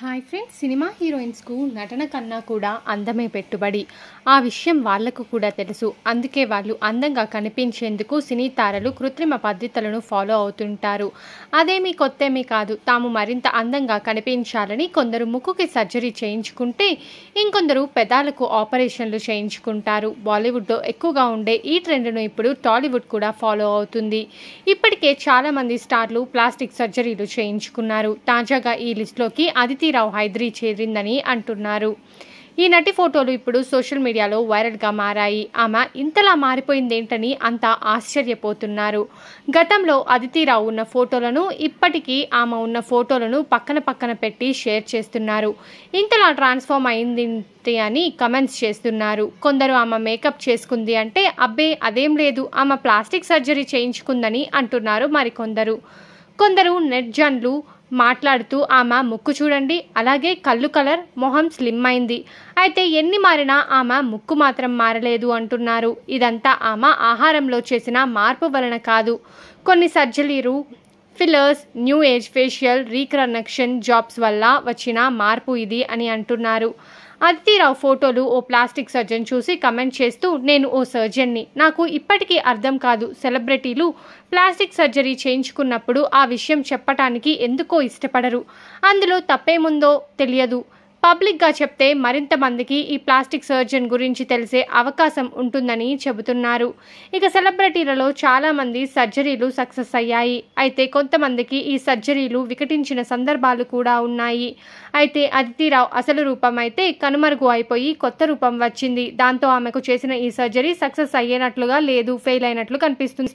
hi friends cinema హీరోయిన్స్కు నటన కన్నా కూడా అందమే పెట్టుబడి ఆ విషయం వాళ్లకు కూడా తెలుసు అందుకే వాళ్ళు అందంగా కనిపించేందుకు సినీ తారలు కృత్రిమ పద్ధతులను ఫాలో అవుతుంటారు అదేమీ కొత్తేమీ కాదు తాము మరింత అందంగా కనిపించాలని కొందరు ముక్కుకి సర్జరీ చేయించుకుంటే ఇంకొందరు పెదాలకు ఆపరేషన్లు చేయించుకుంటారు బాలీవుడ్లో ఎక్కువగా ఉండే ఈ ట్రెండ్ను ఇప్పుడు టాలీవుడ్ కూడా ఫాలో అవుతుంది ఇప్పటికే చాలామంది స్టార్లు ప్లాస్టిక్ సర్జరీలు చేయించుకున్నారు తాజాగా ఈ లిస్టులోకి అదితి కీర్తిరావు హైద్రీ చేరిందని అంటున్నారు ఈ నటి ఫోటోలు ఇప్పుడు సోషల్ మీడియాలో వైరల్గా మారాయి ఆమె ఇంతలా మారిపోయిందేంటని అంతా ఆశ్చర్యపోతున్నారు గతంలో అదితిరావు ఉన్న ఫోటోలను ఇప్పటికీ ఆమె ఉన్న ఫోటోలను పక్కన పక్కన పెట్టి షేర్ చేస్తున్నారు ఇంతలా ట్రాన్స్ఫామ్ అయింది అని కమెంట్స్ చేస్తున్నారు కొందరు ఆమె మేకప్ చేసుకుంది అంటే అబ్బే అదేం లేదు ఆమె ప్లాస్టిక్ సర్జరీ చేయించుకుందని అంటున్నారు మరికొందరు కొందరు నెట్జన్లు మాట్లాడుతూ ఆమె ముక్కు చూడండి అలాగే కళ్ళు కలర్ మొహం స్లిమ్ అయింది అయితే ఎన్ని మారినా ఆమె ముక్కు మాత్రం మారలేదు అంటున్నారు ఇదంతా ఆమె ఆహారంలో చేసిన మార్పు వలన కాదు కొన్ని సర్జరీలు fillers new age facial reconnection jobs వల్ల వచ్చిన మార్పు ఇది అని అంటున్నారు అదితీరావు ఫోటోలు ఓ ప్లాస్టిక్ సర్జన్ చూసి కమెంట్ చేస్తూ నేను ఓ సర్జన్ని నాకు ఇప్పటికీ అర్థం కాదు సెలబ్రిటీలు ప్లాస్టిక్ సర్జరీ చేయించుకున్నప్పుడు ఆ విషయం చెప్పటానికి ఎందుకో ఇష్టపడరు అందులో తప్పేముందో తెలియదు పబ్లిక్గా చెప్తే మరింత మందికి ఈ ప్లాస్టిక్ సర్జన్ గురించి తెలిసే అవకాశం ఉంటుందని చెబుతున్నారు ఇక సెలబ్రిటీలలో చాలామంది సర్జరీలు సక్సెస్ అయ్యాయి అయితే కొంతమందికి ఈ సర్జరీలు వికటించిన సందర్భాలు కూడా ఉన్నాయి అయితే అదితిరావు అసలు రూపం అయితే కనుమరుగు అయిపోయి కొత్త రూపం వచ్చింది దాంతో ఆమెకు చేసిన ఈ సర్జరీ సక్సెస్ అయ్యేనట్లుగా లేదు ఫెయిల్ అయినట్లు కనిపిస్తుంది